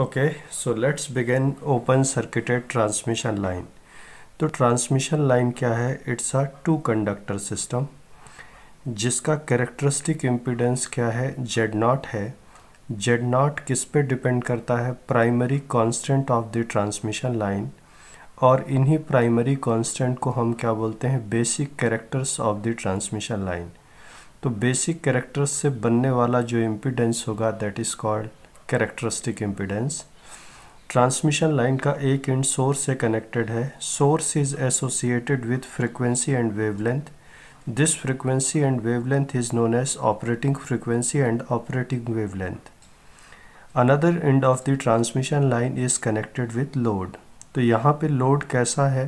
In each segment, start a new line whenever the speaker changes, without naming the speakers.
okay so let's begin open circuited transmission line तो transmission line क्या है it's a two conductor system जिसका characteristic impedance क्या है जेड नॉट है जेड नॉट किस पे डिपेंड करता है primary constant of the transmission line और इन्हीं प्राइमरी कांस्टेंट को हम क्या बोलते हैं basic characters of the transmission line तो बेसिक कैरेक्टर्स से बनने वाला जो इम्पीडेंस होगा that is called characteristic impedance transmission line का एक एंड सोर्स से कनेक्टेड है source is associated with frequency and wavelength this frequency and wavelength is known as operating frequency and operating wavelength another end of the transmission line is connected with load तो यहाँ पे load कैसा है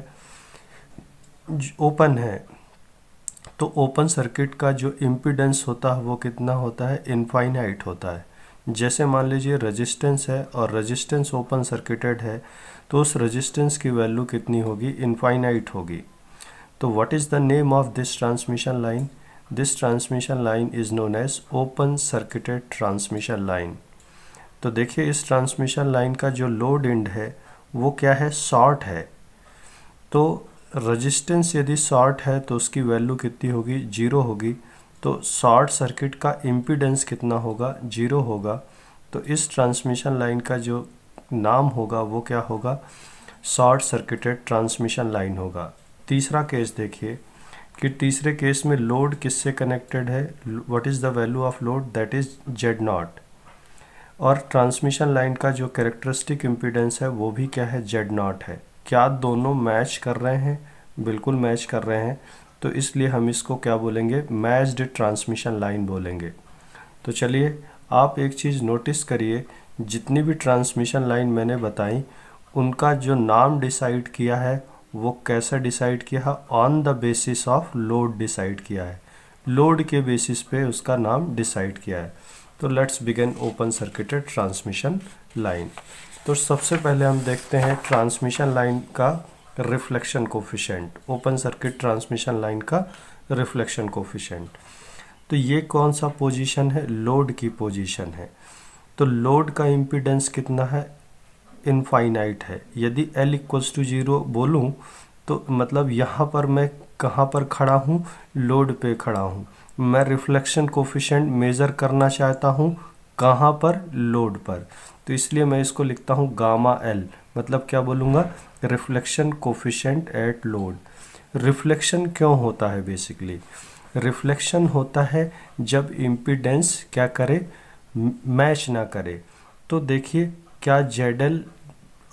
open है तो open circuit का जो impedance होता है वो कितना होता है इनफाइनाइट होता है जैसे मान लीजिए रेजिस्टेंस है और रेजिस्टेंस ओपन सर्किटेड है तो उस रेजिस्टेंस की वैल्यू कितनी होगी इनफाइनाइट होगी तो what is the name of this transmission line this transmission line is known as open circuited transmission line तो देखिए इस ट्रांसमिशन लाइन का जो लोड इंड है वो क्या है शॉर्ट है तो रजिस्टेंस यदि शॉर्ट है तो उसकी वैल्यू कितनी होगी जीरो होगी तो शॉर्ट सर्किट का इम्पीडेंस कितना होगा जीरो होगा तो इस ट्रांसमिशन लाइन का जो नाम होगा वो क्या होगा शॉर्ट सर्किटेड ट्रांसमिशन लाइन होगा तीसरा केस देखिए कि तीसरे केस में लोड किससे कनेक्टेड है what is the value of load that is Z naught और ट्रांसमिशन लाइन का जो कैरेक्टरिस्टिक इम्पीडेंस है वो भी क्या है जेड नॉट है क्या दोनों मैच कर रहे हैं बिल्कुल मैच कर रहे हैं तो इसलिए हम इसको क्या बोलेंगे मैच्ड ट्रांसमिशन लाइन बोलेंगे तो चलिए आप एक चीज़ नोटिस करिए जितनी भी ट्रांसमिशन लाइन मैंने बताई उनका जो नाम डिसाइड किया है वो कैसा डिसाइड किया है on the basis of load decide किया है लोड के बेसिस पे उसका नाम डिसाइड किया है तो let's begin open circuited transmission line तो सबसे पहले हम देखते हैं ट्रांसमिशन लाइन का reflection coefficient open circuit transmission line का रिफ्लेक्शन कोफिशेंट तो ये कौन सा पोजीशन है लोड की पोजीशन है तो लोड का इम्पीडेंस कितना है इनफाइनाइट है यदि एल इक्वल्स टू जीरो बोलूँ तो मतलब यहाँ पर मैं कहाँ पर खड़ा हूँ लोड पे खड़ा हूँ मैं रिफ्लेक्शन कोफिशेंट मेज़र करना चाहता हूँ कहाँ पर लोड पर तो इसलिए मैं इसको लिखता हूँ गामा एल मतलब क्या बोलूँगा reflection coefficient at load reflection क्यों होता है बेसिकली रिफ्लेक्शन होता है जब इम्पीडेंस क्या करे मैच ना करे तो देखिए क्या जेड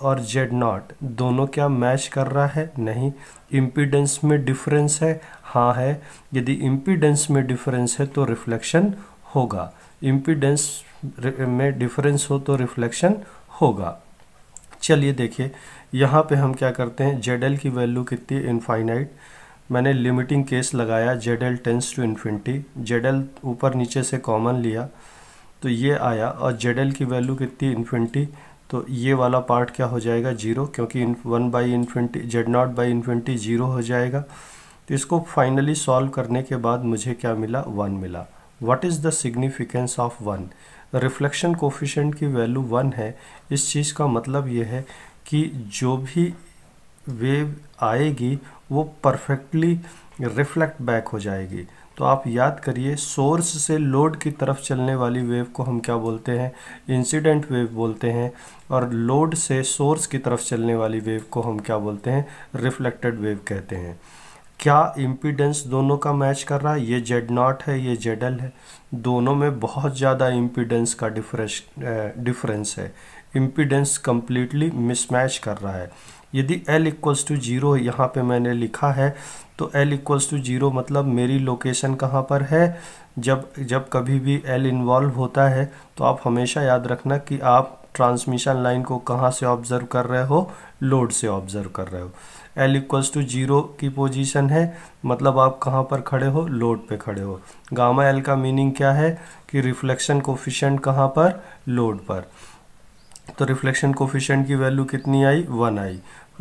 और जेड नॉट दोनों क्या मैच कर रहा है नहीं इम्पीडेंस में डिफरेंस है हाँ है यदि इम्पीडेंस में डिफरेंस है तो रिफ्लेक्शन होगा इम्पीडेंस में डिफरेंस हो तो रिफ्लेक्शन होगा चलिए देखिए यहाँ पे हम क्या करते हैं जेड की वैल्यू कितनी इनफाइनाइट मैंने लिमिटिंग केस लगाया Z L tends to infinity Z L ऊपर नीचे से कॉमन लिया तो ये आया और जेड एल की वैल्यू कितनी इन्फिनिटी तो ये वाला पार्ट क्या हो जाएगा जीरो क्योंकि one by infinity Z naught by infinity zero हो जाएगा तो इसको फाइनली सॉल्व करने के बाद मुझे क्या मिला वन मिला what is the significance of one reflection coefficient की वैल्यू वन है इस चीज़ का मतलब ये है कि जो भी वेव आएगी वो परफेक्टली रिफ्लेक्ट बैक हो जाएगी तो आप याद करिए सोर्स से लोड की तरफ चलने वाली वेव को हम क्या बोलते हैं इंसिडेंट वेव बोलते हैं और लोड से सोर्स की तरफ चलने वाली वेव को हम क्या बोलते हैं रिफ्लेक्टेड वेव कहते हैं क्या इम्पीडेंस दोनों का मैच कर रहा है ये जेड नॉट है ये जेड एल है दोनों में बहुत ज़्यादा इम्पीडेंस का डिफरेंस डिफरेंस है इम्पीडेंस कम्प्लीटली मिसमैच कर रहा है यदि L इक्वल्स टू जीरो यहाँ पर मैंने लिखा है तो L इक्वल्स टू जीरो मतलब मेरी लोकेशन कहाँ पर है जब जब कभी भी L इन्वॉल्व होता है तो आप हमेशा याद रखना कि आप ट्रांसमिशन लाइन को कहाँ से ऑब्जर्व कर रहे हो लोड से ऑब्जर्व कर रहे हो L इक्वल्स टू जीरो की पोजीशन है मतलब आप कहाँ पर खड़े हो लोड पे खड़े हो गामा L का मीनिंग क्या है कि रिफ्लेक्शन कोफिशेंट कहाँ पर लोड पर तो रिफ्लेक्शन कोफिशेंट की वैल्यू कितनी आई वन आई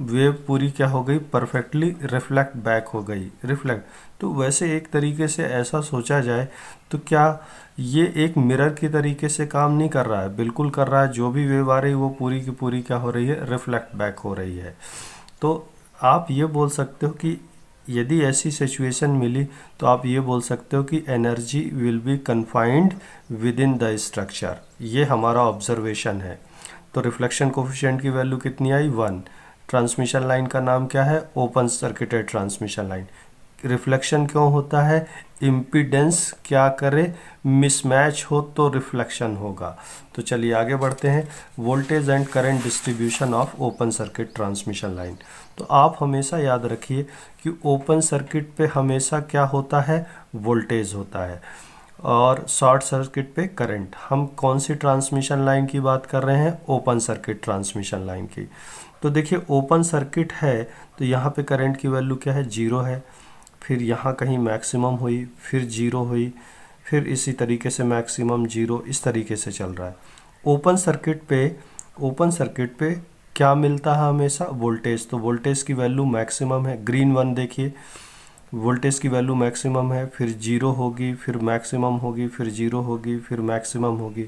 वेव पूरी क्या हो गई परफेक्टली रिफ्लेक्ट बैक हो गई रिफ्लेक्ट तो वैसे एक तरीके से ऐसा सोचा जाए तो क्या ये एक मिरर की तरीके से काम नहीं कर रहा है बिल्कुल कर रहा है जो भी वेव आ रही वो पूरी की पूरी क्या हो रही है रिफ्लेक्ट बैक हो रही है तो आप ये बोल सकते हो कि यदि ऐसी सिचुएशन मिली तो आप ये बोल सकते हो कि energy will be confined within the structure ये हमारा ऑब्जर्वेशन है तो रिफ्लेक्शन कोफिशेंट की वैल्यू कितनी आई वन ट्रांसमिशन लाइन का नाम क्या है open circuited transmission line reflection क्यों होता है इम्पीडेंस क्या करे मिसमैच हो तो रिफ्लेक्शन होगा तो चलिए आगे बढ़ते हैं voltage and current distribution of open circuit transmission line तो आप हमेशा याद रखिए कि ओपन सर्किट पे हमेशा क्या होता है वोल्टेज होता है और शॉर्ट सर्किट पे करंट हम कौन सी ट्रांसमिशन लाइन की बात कर रहे हैं ओपन सर्किट ट्रांसमिशन लाइन की तो देखिए ओपन सर्किट है तो यहाँ पे करंट की वैल्यू क्या है जीरो है फिर यहाँ कहीं मैक्सिमम हुई फिर जीरो हुई फिर इसी तरीके से मैक्सिमम जीरो इस तरीके से चल रहा है ओपन सर्किट पे ओपन सर्किट पे क्या मिलता है हमेशा वोल्टेज तो वोल्टेज की वैल्यू मैक्सिमम है ग्रीन वन देखिए वोल्टेज की वैल्यू मैक्सिमम है फिर जीरो होगी फिर मैक्सिमम होगी फिर जीरो होगी फिर मैक्सिमम होगी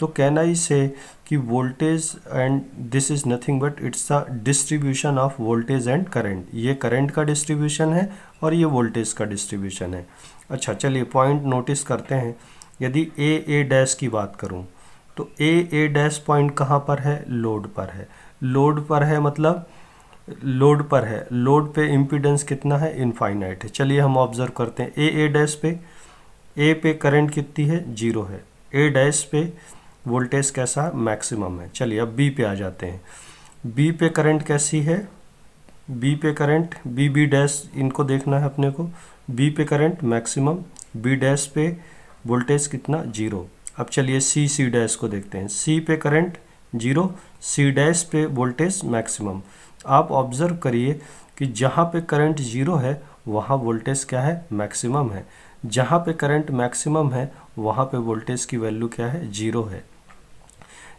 तो कहना ही से कि voltage and this is nothing but it's the distribution of voltage and current ये करंट का डिस्ट्रीब्यूशन है और ये वोल्टेज का डिस्ट्रीब्यूशन है अच्छा चलिए पॉइंट नोटिस करते हैं यदि ए ए डैश की बात करूँ तो ए ए डैश पॉइंट कहाँ पर है लोड पर है लोड पर है मतलब लोड पर है लोड पे इम्पीडेंस कितना है इनफाइनाइट है चलिए हम ऑब्जर्व करते हैं ए ए डैश पे ए पे करंट कितनी है जीरो है ए डैश पे वोल्टेज कैसा मैक्सिमम है चलिए अब बी पे आ जाते हैं बी पे करंट कैसी है बी पे करंट बी बी डैश इनको देखना है अपने को बी पे करंट मैक्सिमम बी डैश पे वोल्टेज कितना जीरो अब चलिए सी सी डैश को देखते हैं सी पे करंट जीरो सी डैश पे वोल्टेज मैक्सिमम आप ऑब्ज़र्व करिए कि जहाँ पे करंट ज़ीरो है वहाँ वोल्टेज क्या है मैक्सिमम है जहाँ पे करंट मैक्सिमम है वहाँ पे वोल्टेज की वैल्यू क्या है ज़ीरो है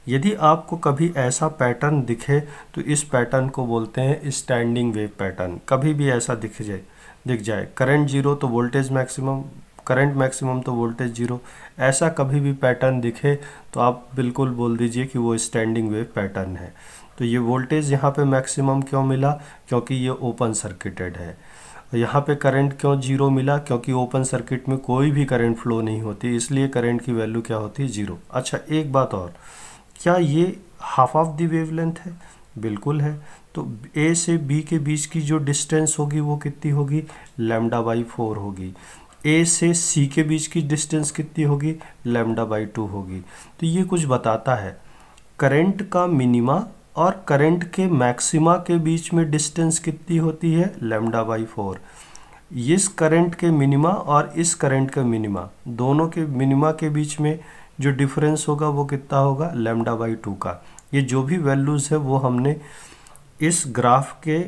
यदि आपको कभी ऐसा पैटर्न दिखे तो इस पैटर्न को बोलते हैं स्टैंडिंग वेव पैटर्न कभी भी ऐसा दिख जाए दिख जाए करंट जीरो तो वोल्टेज मैक्सिमम करंट मैक्सिमम तो वोल्टेज जीरो ऐसा कभी भी पैटर्न दिखे तो आप बिल्कुल बोल दीजिए कि वो स्टैंडिंग वेव पैटर्न है तो ये वोल्टेज यहाँ पे मैक्सिमम क्यों मिला क्योंकि ये ओपन सर्किटेड है तो यहाँ पे करंट क्यों जीरो मिला क्योंकि ओपन सर्किट में कोई भी करंट फ्लो नहीं होती इसलिए करंट की वैल्यू क्या होती है जीरो अच्छा एक बात और क्या ये हाफ ऑफ दी वेव है बिल्कुल है तो ए से बी के बीच की जो डिस्टेंस होगी वो कितनी होगी लेमडा बाई फोर होगी ए से सी के बीच की डिस्टेंस कितनी होगी लेमडा बाई टू होगी तो ये कुछ बताता है करंट का मिनिमा और करंट के मैक्सिमा के बीच में डिस्टेंस कितनी होती है लेमडा बाई फोर इस करंट के मिनिमा और इस करंट के मिनिमा दोनों के मिनिमा के बीच में जो डिफरेंस होगा वो कितना होगा लेमडा बाई टू का ये जो भी वैल्यूज़ है वो हमने इस ग्राफ के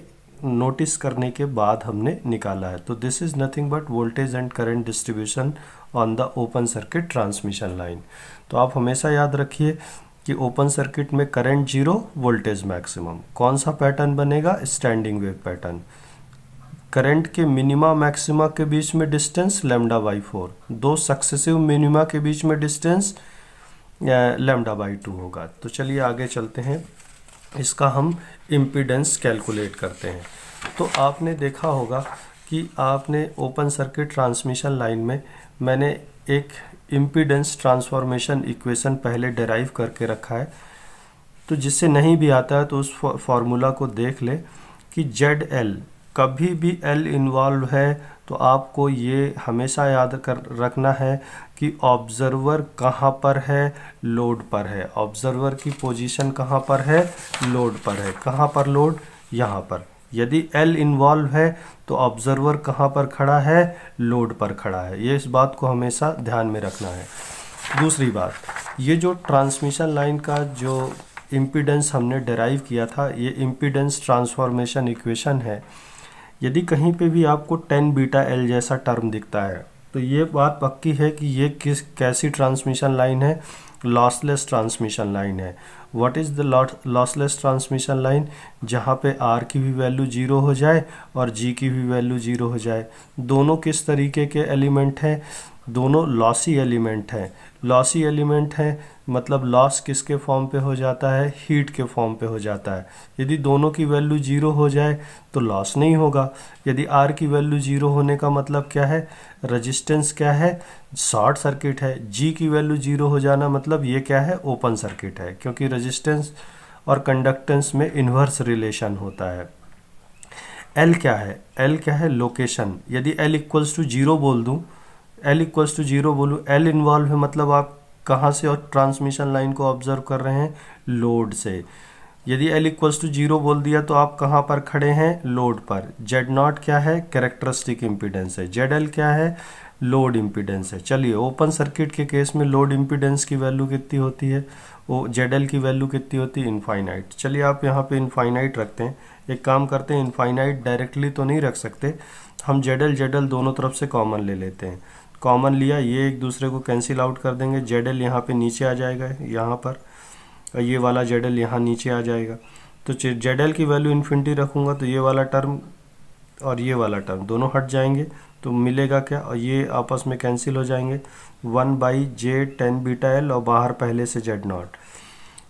नोटिस करने के बाद हमने निकाला है तो this is nothing but voltage and current distribution on the open circuit transmission line तो आप हमेशा याद रखिए कि ओपन सर्किट में करंट जीरो वोल्टेज मैक्सिमम कौन सा पैटर्न बनेगा स्टैंडिंग वेव पैटर्न करंट के मिनिमा मैक्सिमा के बीच में डिस्टेंस लेमडा बाई फोर दो सक्सेसिव मिनिमा के बीच में डिस्टेंस लेमडा बाई टू होगा तो चलिए आगे चलते हैं इसका हम इम्पीडेंस कैलकुलेट करते हैं तो आपने देखा होगा कि आपने ओपन सर्किट ट्रांसमिशन लाइन में मैंने एक इम्पीडेंस ट्रांसफॉर्मेशन इक्वेशन पहले डेराइव करके रखा है तो जिससे नहीं भी आता है तो उस फॉर्मूला को देख ले कि जेड एल कभी भी एल इन्वॉल्व है तो आपको ये हमेशा याद कर रखना है कि ऑब्जर्वर कहाँ पर है लोड पर है ऑब्जर्वर की पोजीशन कहाँ पर है लोड पर है कहाँ पर लोड यहाँ पर यदि L इन्वॉल्व है तो ऑब्जर्वर कहाँ पर खड़ा है लोड पर खड़ा है ये इस बात को हमेशा ध्यान में रखना है दूसरी बात ये जो ट्रांसमिशन लाइन का जो इम्पीडेंस हमने डेराइव किया था ये इम्पीडेंस ट्रांसफॉर्मेशन इक्वेशन है यदि कहीं पे भी आपको टेन बीटा एल जैसा टर्म दिखता है तो ये बात पक्की है कि ये किस कैसी ट्रांसमिशन लाइन है लॉसलेस ट्रांसमिशन लाइन है what is the lossless transmission line जहाँ पे आर की भी वैल्यू जीरो हो जाए और जी की भी वैल्यू जीरो हो जाए दोनों किस तरीके के एलिमेंट हैं दोनों लॉसी एलिमेंट हैं लॉसी एलिमेंट हैं मतलब लॉस किसके फॉर्म पे हो जाता है हीट के फॉर्म पे हो जाता है यदि दोनों की वैल्यू ज़ीरो हो जाए तो लॉस नहीं होगा यदि आर की वैल्यू ज़ीरो होने का मतलब क्या है रजिस्टेंस क्या है शॉर्ट सर्किट है जी की वैल्यू ज़ीरो हो जाना मतलब ये क्या है ओपन सर्किट है क्योंकि रजिस्टेंस और कंडक्टेंस में इन्वर्स रिलेशन होता है एल क्या है एल क्या है लोकेशन यदि एल इक्वल्स टू जीरो बोल दूँ एल इक्वल्स टू जीरो बोलूँ एल इन्वॉल्व है मतलब आप कहाँ से और ट्रांसमिशन लाइन को ऑब्जर्व कर रहे हैं लोड से यदि एल इक्वल्स टू जीरो बोल दिया तो आप कहाँ पर खड़े हैं लोड पर जेड नॉट क्या है कैरेक्टरिस्टिक इम्पिडेंस है जेड एल क्या है लोड इम्पिडेंस है चलिए ओपन सर्किट के केस में लोड इम्पिडेंस की वैल्यू कितनी होती है वो जेड एल की वैल्यू कितनी होती है इनफाइनाइट चलिए आप यहाँ पे इनफाइनाइट रखते हैं एक काम करते हैं इनफाइनाइट डायरेक्टली तो नहीं रख सकते हम जेड एल जेड एल दोनों तरफ से कॉमन ले लेते हैं कॉमन लिया ये एक दूसरे को कैंसिल आउट कर देंगे जेड एल यहाँ पर नीचे आ जाएगा यहाँ पर और ये वाला जेड एल यहाँ नीचे आ जाएगा तो जेड एल की वैल्यू इन्फिनिटी रखूँगा तो ये वाला टर्म और ये वाला टर्म दोनों हट जाएंगे तो मिलेगा क्या और ये आपस में कैंसिल हो जाएंगे one by J tan beta L और बाहर पहले से जेड नॉट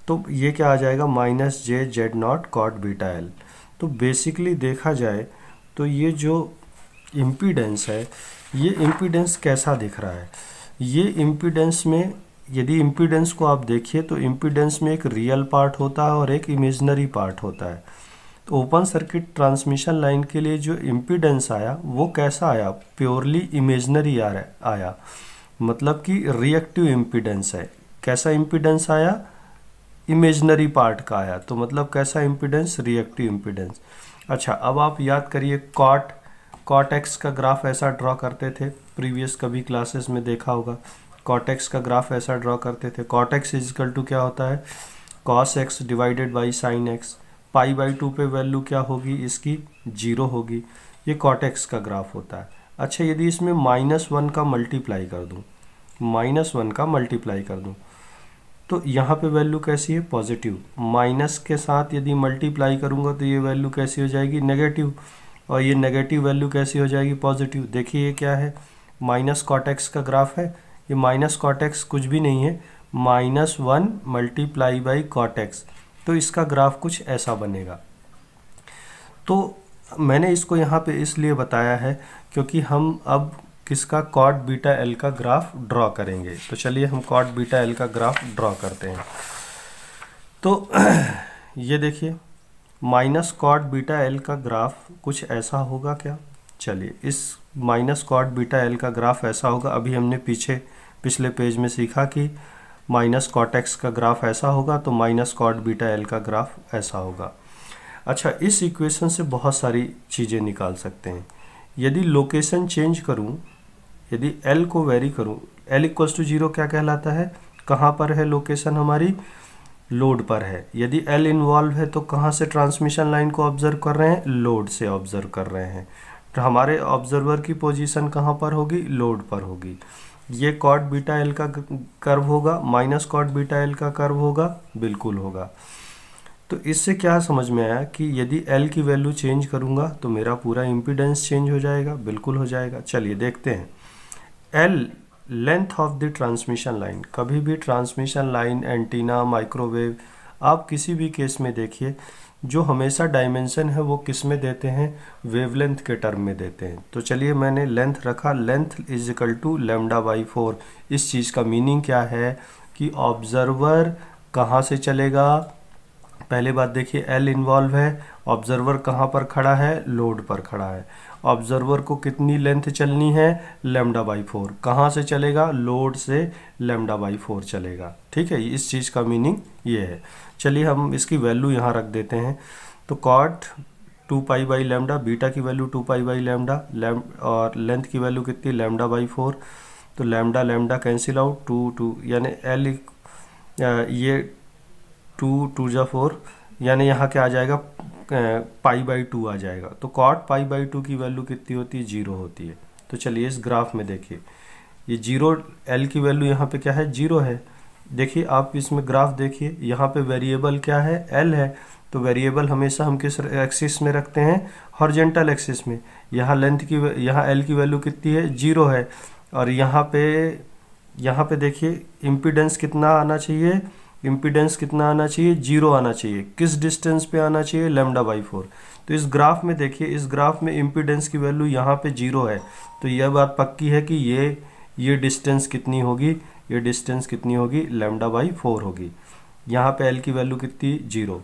तो ये क्या आ जाएगा minus J Z naught cot beta L तो बेसिकली देखा जाए तो ये जो इम्पीडेंस है ये इम्पीडेंस कैसा दिख रहा है ये इम्पीडेंस में यदि इम्पीडेंस को आप देखिए तो इम्पीडेंस में एक रियल पार्ट होता है और एक इमेजनरी पार्ट होता है तो ओपन सर्किट ट्रांसमिशन लाइन के लिए जो इम्पीडेंस आया वो कैसा आया प्योरली इमेजनरी आ आया मतलब कि रिएक्टिव इम्पीडेंस है कैसा इम्पीडेंस आया इमेजनरी पार्ट का आया तो मतलब कैसा इम्पीडेंस रिएक्टिव इम्पीडेंस अच्छा अब आप याद करिए कॉट कॉटेक्स का ग्राफ ऐसा ड्रॉ करते थे प्रीवियस कभी क्लासेस में देखा होगा कॉटेक्स का ग्राफ ऐसा ड्रॉ करते थे कॉटेक्स इजिकल टू क्या होता है cos x divided by sine x pi by two पे वैल्यू क्या होगी इसकी जीरो होगी ये कॉटेक्स का ग्राफ होता है अच्छा यदि इसमें माइनस वन का मल्टीप्लाई कर दूँ माइनस वन का मल्टीप्लाई कर दूँ तो यहाँ पे वैल्यू कैसी है पॉजिटिव माइनस के साथ यदि मल्टीप्लाई करूँगा तो ये वैल्यू कैसी हो जाएगी नेगेटिव और ये नेगेटिव वैल्यू कैसी हो जाएगी पॉजिटिव देखिए ये क्या है माइनस कॉटेक्स का ग्राफ है ये माइनस कॉटेक्स कुछ भी नहीं है minus one multiply by cot x तो इसका ग्राफ कुछ ऐसा बनेगा तो मैंने इसको यहाँ पे इसलिए बताया है क्योंकि हम अब किसका कॉट बीटा एल का ग्राफ ड्रॉ करेंगे तो चलिए हम कॉट बीटा एल का ग्राफ ड्रॉ करते हैं तो ये देखिए माइनस कॉट बीटा एल का ग्राफ कुछ ऐसा होगा क्या चलिए इस माइनस कॉट बीटा एल का ग्राफ ऐसा होगा अभी हमने पीछे पिछले पेज में सीखा कि माइनस कॉट एक्स का ग्राफ ऐसा होगा तो माइनस कॉट बीटा एल का ग्राफ ऐसा होगा अच्छा इस इक्वेशन से बहुत सारी चीज़ें निकाल सकते हैं यदि लोकेशन चेंज करूं यदि एल को वेरी करूं एल इक्वल्स टू जीरो क्या कहलाता है कहाँ पर है लोकेशन हमारी लोड पर है यदि एल इन्वॉल्व है तो कहाँ से ट्रांसमिशन लाइन को ऑब्जर्व कर रहे हैं लोड से ऑब्जर्व कर रहे हैं तो हमारे ऑब्जर्वर की पोजीशन कहाँ पर होगी लोड पर होगी ये कॉट बीटा एल का कर्व होगा माइनस कॉट बीटा एल का कर्व होगा बिल्कुल होगा तो इससे क्या समझ में आया कि यदि एल की वैल्यू चेंज करूँगा तो मेरा पूरा इम्पिडेंस चेंज हो जाएगा बिल्कुल हो जाएगा चलिए देखते हैं L length of the transmission line कभी भी ट्रांसमिशन लाइन एंटीना माइक्रोवेव आप किसी भी केस में देखिए जो हमेशा डायमेंशन है वो किस में देते हैं वेवलेंथ के टर्म में देते हैं तो चलिए मैंने लेंथ रखा length is equal to lambda by four इस चीज़ का मीनिंग क्या है कि ऑब्जर्वर कहाँ से चलेगा पहले बात देखिए एल इन्वॉल्व है ऑब्जर्वर कहाँ पर खड़ा है लोड पर खड़ा है ऑब्जर्वर को कितनी लेंथ चलनी है लेमडा बाई फोर कहाँ से चलेगा लोड से लेमडा बाई फोर चलेगा ठीक है इस चीज़ का मीनिंग ये है चलिए हम इसकी वैल्यू यहाँ रख देते हैं तो cot two pi by lambda beta की value two pi by lambda लेम और लेंथ की वैल्यू कितनी लेमडा बाई फोर तो lambda lambda cancel out two two यानी एल ये टू टू जा फोर यानी यहाँ क्या आ जाएगा पाई बाई टू आ जाएगा तो कॉट पाई बाई टू की वैल्यू कितनी होती है जीरो होती है तो चलिए इस ग्राफ में देखिए ये जीरो एल की वैल्यू यहाँ पे क्या है जीरो है देखिए आप इसमें ग्राफ देखिए यहाँ पे वेरिएबल क्या है एल है तो वेरिएबल हमेशा हम किस एक्सिस में रखते हैं हॉर्जेंटल एक्सिस में यहाँ लेंथ की यहाँ एल की वैल्यू कितनी है जीरो है और यहाँ पे यहाँ पे देखिए इम्पीडेंस कितना आना चाहिए इम्पिडेंस कितना आना चाहिए जीरो आना चाहिए किस डिस्टेंस पे आना चाहिए लेमडा बाई फोर तो इस ग्राफ में देखिए इस ग्राफ में इम्पिडेंस की वैल्यू यहाँ पे जीरो है तो यह बात पक्की है कि ये ये डिस्टेंस कितनी होगी ये डिस्टेंस कितनी होगी लेमडा बाई फोर होगी यहाँ पे एल की वैल्यू कितनी जीरो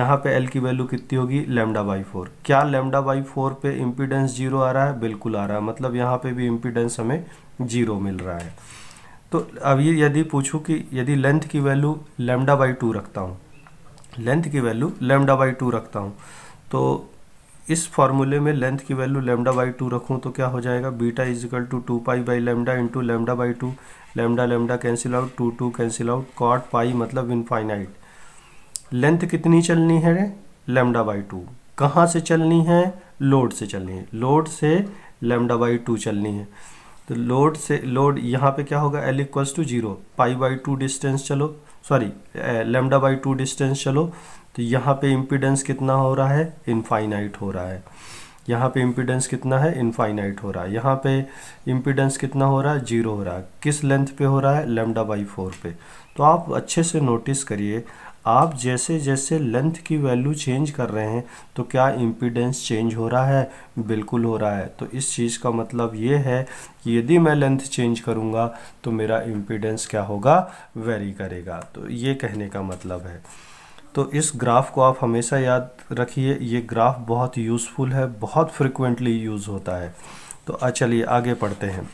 यहाँ पे एल की वैल्यू कितनी होगी लेमडा बाई फोर क्या लेमडा बाई फोर पे इम्पीडेंस जीरो आ रहा है बिल्कुल आ रहा है मतलब यहाँ पे भी इम्पिडेंस हमें जीरो मिल रहा है तो अब ये यदि पूछूँ कि यदि लेंथ की वैल्यू लेमडा बाई टू रखता हूँ लेंथ की वैल्यू लेमडा बाई टू रखता हूँ तो इस फॉर्मूले में लेंथ की वैल्यू लेमडा बाई टू रखूँ तो क्या हो जाएगा beta is equal to two pi by lambda into lambda by two lambda lambda cancel out two two cancel out cot pi मतलब इनफाइनाइट लेंथ कितनी चलनी है लेमडा बाई टू कहाँ से चलनी है लोड से चलनी है लोड से लेमडा बाई टू चलनी है तो लोड से लोड यहाँ पे क्या होगा L equals to zero pi by two distance चलो sorry lambda by two distance चलो तो यहाँ पे इम्पिडेंस कितना हो रहा है इनफाइनाइट हो रहा है यहाँ पे इम्पिडेंस कितना है इनफाइनाइट हो रहा है यहाँ पे इम्पिडेंस कितना हो रहा है जीरो हो रहा है किस लेंथ पे हो रहा है लेमडा बाई फोर पे तो आप अच्छे से नोटिस करिए आप जैसे जैसे लेंथ की वैल्यू चेंज कर रहे हैं तो क्या इम्पीडेंस चेंज हो रहा है बिल्कुल हो रहा है तो इस चीज़ का मतलब ये है कि यदि मैं लेंथ चेंज करूँगा तो मेरा इम्पीडेंस क्या होगा वेरी करेगा तो ये कहने का मतलब है तो इस ग्राफ को आप हमेशा याद रखिए ये ग्राफ बहुत यूज़फुल है बहुत फ्रिक्वेंटली यूज़ होता है तो चलिए आगे पढ़ते हैं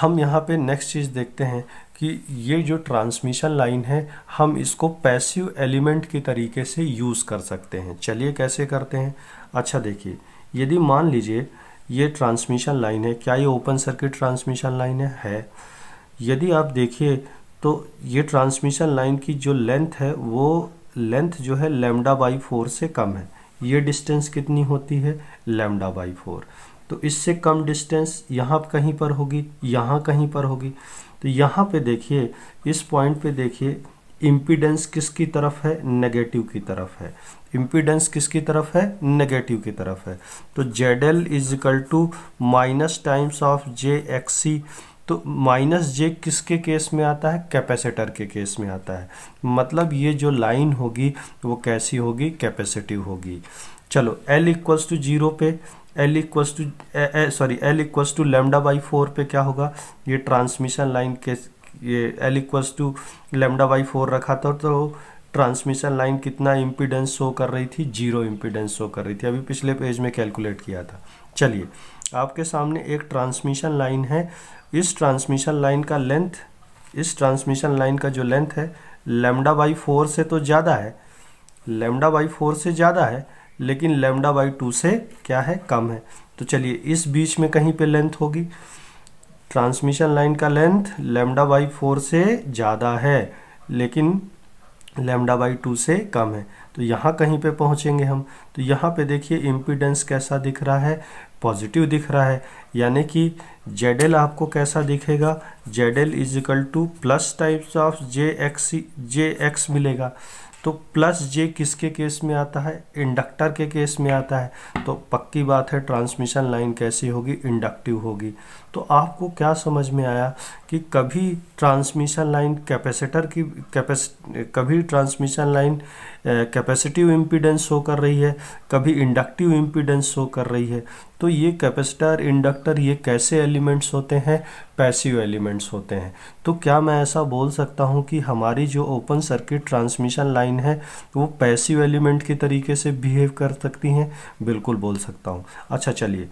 हम यहाँ पे नेक्स्ट चीज़ देखते हैं कि ये जो ट्रांसमिशन लाइन है हम इसको पैसिव एलिमेंट के तरीके से यूज़ कर सकते हैं चलिए कैसे करते हैं अच्छा देखिए यदि मान लीजिए ये ट्रांसमिशन लाइन है क्या ये ओपन सर्किट ट्रांसमिशन लाइन है है यदि आप देखिए तो ये ट्रांसमिशन लाइन की जो लेंथ है वो लेंथ जो है लेमडा बाई फोर से कम है ये डिस्टेंस कितनी होती है लेमडा बाई फोर तो इससे कम डिस्टेंस यहाँ कहीं पर होगी यहाँ कहीं पर होगी तो यहाँ पे देखिए इस पॉइंट पे देखिए इम्पीडेंस किसकी तरफ है नेगेटिव की तरफ है इम्पीडेंस किसकी तरफ है नेगेटिव की तरफ है तो Z L is equal to minus times of J X C तो माइनस जे किसके केस में आता है कैपेसिटर के केस में आता है मतलब ये जो लाइन होगी वो कैसी होगी कैपेसिटिव होगी चलो एल इक्वल्स टू जीरो पे L equals to sorry L equals to lambda by four पे क्या होगा ये ट्रांसमिशन लाइन के ये L equals to lambda by four रखा था तो ट्रांसमिशन लाइन कितना इम्पीडेंस शो कर रही थी जीरो इम्पिडेंस शो कर रही थी अभी पिछले पेज में कैलकुलेट किया था चलिए आपके सामने एक ट्रांसमिशन लाइन है इस ट्रांसमिशन लाइन का लेंथ इस ट्रांसमिशन लाइन का जो लेंथ है लेमडा बाई फोर से तो ज़्यादा है लेमडा बाई फोर से ज़्यादा है लेकिन लेमडा बाई टू से क्या है कम है तो चलिए इस बीच में कहीं पे लेंथ होगी ट्रांसमिशन लाइन का लेंथ लेमडा बाई फोर से ज़्यादा है लेकिन लेमडा बाई टू से कम है तो यहाँ कहीं पे पहुँचेंगे हम तो यहाँ पे देखिए इम्पीडेंस कैसा दिख रहा है पॉजिटिव दिख रहा है यानी कि जेड एल आपको कैसा दिखेगा Z L is equal to plus types of J X J X मिलेगा तो प्लस जे किसके केस में आता है इंडक्टर के केस में आता है तो पक्की बात है ट्रांसमिशन लाइन कैसी होगी इंडक्टिव होगी तो आपको क्या समझ में आया कि कभी ट्रांसमिशन लाइन कैपेसिटर की कैपेस कभी transmission line capacitive impedance show कर रही है कभी इंडक्टिव इम्पीडेंस शो कर रही है तो ये कैपेसिटर इंडक्टर ये कैसे एलिमेंट्स होते हैं पैसिव एलिमेंट्स होते हैं तो क्या मैं ऐसा बोल सकता हूँ कि हमारी जो ओपन सर्किट ट्रांसमिशन लाइन है वो पैसिव एलिमेंट के तरीके से बिहेव कर सकती हैं बिल्कुल बोल सकता हूँ अच्छा चलिए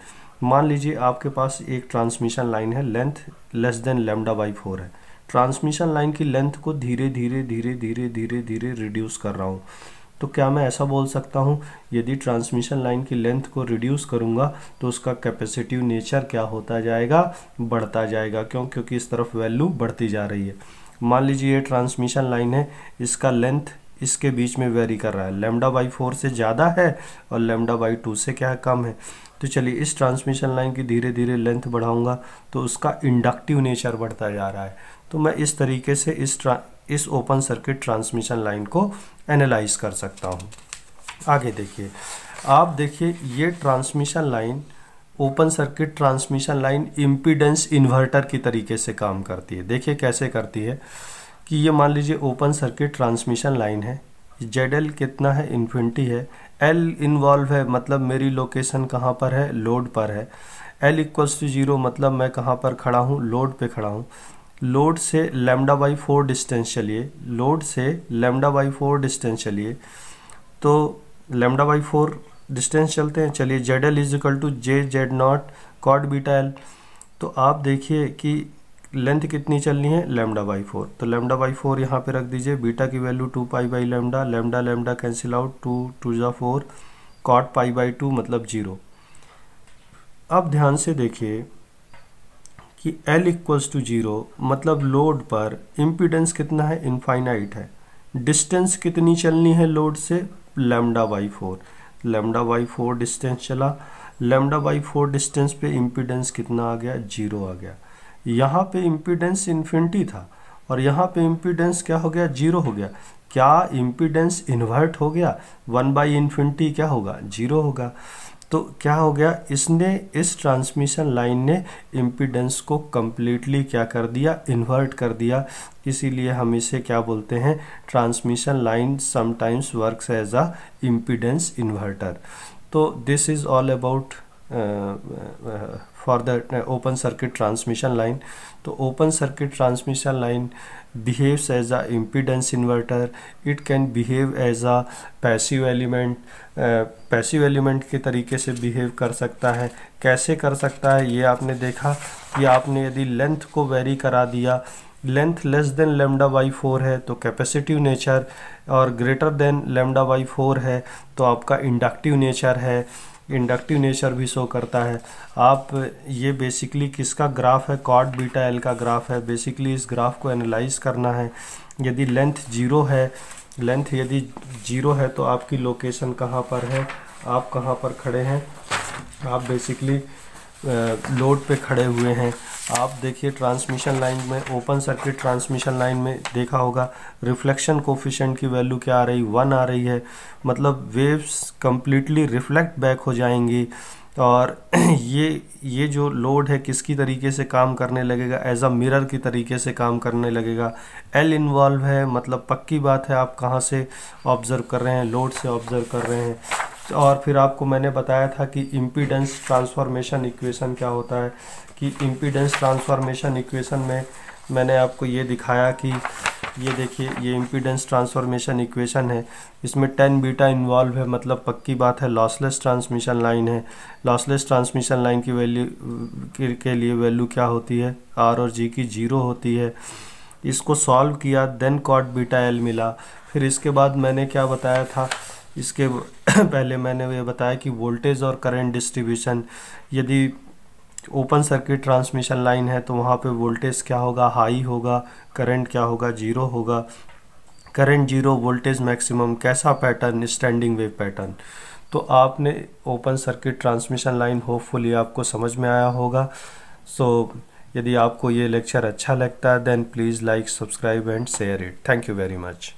मान लीजिए आपके पास एक ट्रांसमिशन लाइन है length less than lambda by four है ट्रांसमिशन लाइन की लेंथ को धीरे धीरे धीरे धीरे धीरे धीरे रिड्यूस कर रहा हूँ तो क्या मैं ऐसा बोल सकता हूँ यदि ट्रांसमिशन लाइन की लेंथ को रिड्यूस करूँगा तो उसका कैपेसिटिव नेचर क्या होता जाएगा बढ़ता जाएगा क्यों क्योंकि इस तरफ वैल्यू बढ़ती जा रही है मान लीजिए ये ट्रांसमिशन लाइन है इसका लेंथ इसके बीच में वेरी कर रहा है लेमडा बाई फोर से ज़्यादा है और लेमडा बाई टू से क्या कम है तो चलिए इस ट्रांसमिशन लाइन की धीरे धीरे लेंथ बढ़ाऊंगा तो उसका इंडक्टिव नेचर बढ़ता जा रहा है तो मैं इस तरीके से इस इस ओपन सर्किट ट्रांसमिशन लाइन को एनालाइज कर सकता हूँ आगे देखिए आप देखिए ये transmission line open circuit transmission line impedance inverter की तरीके से काम करती है देखिए कैसे करती है कि ये मान लीजिए ओपन सर्किट ट्रांसमिशन लाइन है जेड एल कितना है इन्फिनिटी है एल इन्वॉल्व है मतलब मेरी लोकेशन कहाँ पर है लोड पर है एल इक्वल्स टू जीरो मतलब मैं कहाँ पर खड़ा हूँ लोड पे खड़ा हूँ लोड से लेमडा बाई फोर डिस्टेंस चलिए लोड से लेमडा बाई फोर डिस्टेंस चलिए तो लेमडा बाई फोर डिस्टेंस चलते हैं चलिए Z L is equal to J Z naught cot beta L तो आप देखिए कि लेंथ कितनी चलनी है लेमडा बाई फोर तो लेमडा बाई फोर यहाँ पे रख दीजिए बीटा की value two pi by lambda lambda lambda cancel out two two ज़ा four cot pi by two मतलब जीरो अब ध्यान से देखिए कि L इक्वल्स टू जीरो मतलब लोड पर इम्पीडेंस कितना है इनफाइनाइट है डिस्टेंस कितनी चलनी है लोड से lambda by four lambda by four distance चला लेमडा बाई फोर डिस्टेंस पे इम्पीडेंस कितना आ गया जीरो आ गया यहाँ पे इम्पीडेंस इन्फिनिटी था और यहाँ पे इम्पीडेंस क्या हो गया जीरो हो गया क्या इम्पीडेंस इन्वर्ट हो गया वन बाई इन्फिनिटी क्या होगा जीरो होगा तो क्या हो गया इसने इस ट्रांसमिशन लाइन ने इम्पीडेंस को कम्प्लीटली क्या कर दिया इन्वर्ट कर दिया इसीलिए हम इसे क्या बोलते हैं transmission line sometimes works as a impedance inverter तो this is all about for the open circuit transmission line तो open circuit transmission line behaves as a impedance inverter it can behave as a passive element passive element के तरीके से behave कर सकता है कैसे कर सकता है ये आपने देखा कि आपने यदि लेंथ को वेरी करा दिया length less than lambda by four है तो कैपेसिटिव नेचर और greater than lambda by four है तो आपका इंडक्टिव नेचर है इंडक्टिव नेचर भी शो करता है आप ये बेसिकली किसका ग्राफ है कॉट बीटा एल का ग्राफ है बेसिकली इस ग्राफ को एनालाइज करना है यदि लेंथ जीरो है लेंथ यदि जीरो है तो आपकी लोकेशन कहाँ पर है आप कहाँ पर खड़े हैं आप बेसिकली लोड पे खड़े हुए हैं आप देखिए ट्रांसमिशन लाइन में ओपन सर्किट ट्रांसमिशन लाइन में देखा होगा रिफ्लेक्शन कोफिशेंट की वैल्यू क्या आ रही वन आ रही है मतलब वेव्स कम्प्लीटली रिफ्लेक्ट बैक हो जाएंगी और ये ये जो लोड है किसकी तरीके से काम करने लगेगा एज अ मिरर की तरीके से काम करने लगेगा एल इन्वॉल्व है मतलब पक्की बात है आप कहाँ से ऑब्ज़र्व कर रहे हैं लोड से ऑब्ज़र्व कर रहे हैं और फिर आपको मैंने बताया था कि इम्पीडेंस ट्रांसफॉर्मेशन इक्वेशन क्या होता है कि इम्पीडेंस ट्रांसफॉर्मेशन इक्वेशन में मैंने आपको ये दिखाया कि ये देखिए ये इम्पीडेंस ट्रांसफॉर्मेशन इक्वेशन है इसमें टेन बीटा इन्वॉल्व है मतलब पक्की बात है लॉसलेस ट्रांसमिशन लाइन है लॉसलेस ट्रांसमिशन लाइन की वैल्यू के लिए वैल्यू क्या होती है आर और जी की जीरो होती है इसको सॉल्व किया देन कॉट बीटा एल मिला फिर इसके बाद मैंने क्या बताया था इसके पहले मैंने ये बताया कि वोल्टेज और करंट डिस्ट्रीब्यूशन यदि ओपन सर्किट ट्रांसमिशन लाइन है तो वहाँ पे वोल्टेज क्या होगा हाई होगा करंट क्या होगा जीरो होगा करंट जीरो वोल्टेज मैक्सिमम कैसा पैटर्न स्टैंडिंग वेव पैटर्न तो आपने open circuit transmission line hopefully आपको समझ में आया होगा सो so, यदि आपको ये लेक्चर अच्छा लगता है then please like subscribe and share it thank you very much